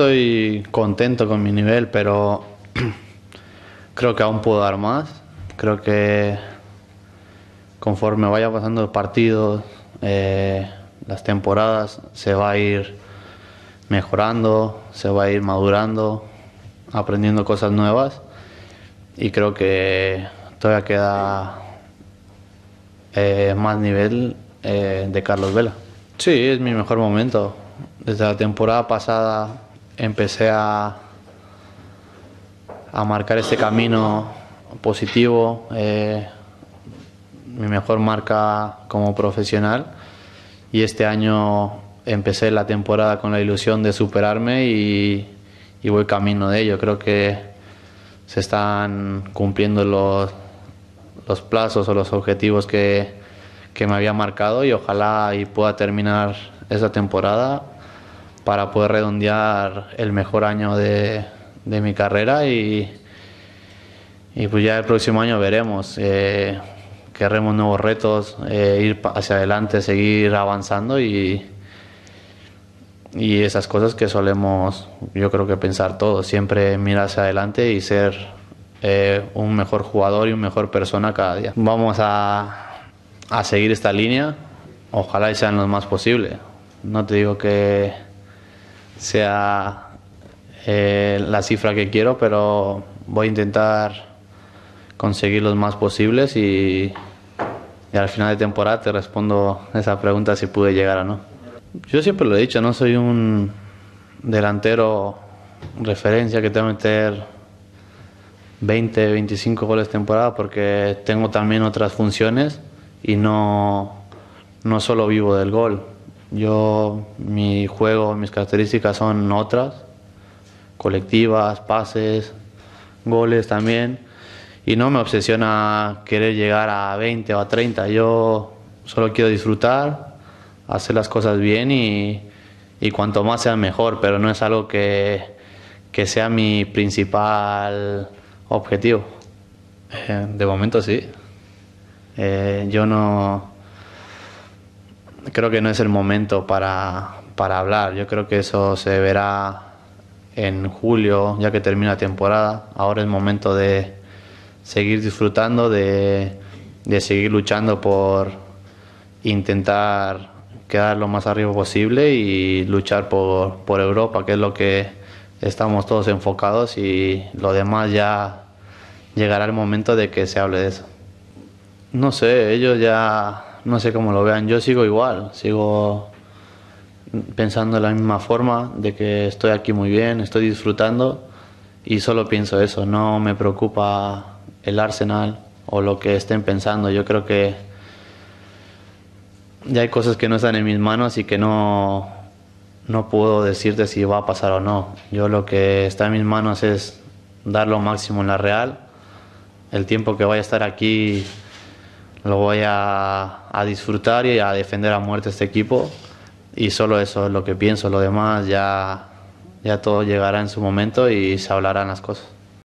estoy contento con mi nivel, pero creo que aún puedo dar más. Creo que conforme vaya pasando los partidos, eh, las temporadas, se va a ir mejorando, se va a ir madurando, aprendiendo cosas nuevas. Y creo que todavía queda eh, más nivel eh, de Carlos Vela. Sí, es mi mejor momento. Desde la temporada pasada empecé a, a marcar ese camino positivo, eh, mi mejor marca como profesional y este año empecé la temporada con la ilusión de superarme y, y voy camino de ello. Creo que se están cumpliendo los, los plazos o los objetivos que, me había marcado y ojalá y pueda terminar esa temporada para poder redondear el mejor año de, mi carrera y, pues ya el próximo año veremos. Eh, queremos nuevos retos, eh, ir hacia adelante, seguir avanzando y, y esas cosas que solemos, yo creo que pensar todos, siempre mirar hacia adelante y ser eh, un mejor jugador y un mejor persona cada día. Vamos a, seguir esta línea, ojalá y sean los más posible. No te digo que sea eh, la cifra que quiero, pero voy a intentar conseguir los más posibles y, al final de temporada te respondo esa pregunta si pude llegar o no. Yo siempre lo he dicho, no soy un delantero referencia que te va a meter 20, 25 goles temporada porque tengo también otras funciones y no solo vivo del gol. Yo, mi juego, mis características son otras, colectivas, pases, goles también. Y no me obsesiona querer llegar a 20 o a 30. Yo solo quiero disfrutar, hacer las cosas bien y, cuanto más sea mejor, pero no es algo que, que sea mi principal objetivo. Eh, de momento sí. Eh, yo no, creo que no es el momento para, para hablar. Yo creo que eso se verá en julio, ya que termina la temporada. Ahora es momento de seguir disfrutando, de, de seguir luchando por intentar quedar lo más arriba posible y luchar por, por Europa, que es lo que estamos todos enfocados y lo demás ya llegará el momento de que se hable de eso. No sé, ellos ya no sé cómo lo vean, yo sigo igual, sigo pensando de la misma forma, de que estoy aquí muy bien, estoy disfrutando y solo pienso eso, no me preocupa el Arsenal o lo que estén pensando, yo creo que ya hay cosas que no están en mis manos y que no, no puedo decirte si va a pasar o no. Yo lo que está en mis manos es dar lo máximo en la Real, el tiempo que vaya a estar aquí lo voy a, a, disfrutar y a defender a muerte este equipo. Y solo eso es lo que pienso, lo demás ya, ya todo llegará en su momento y se hablarán las cosas.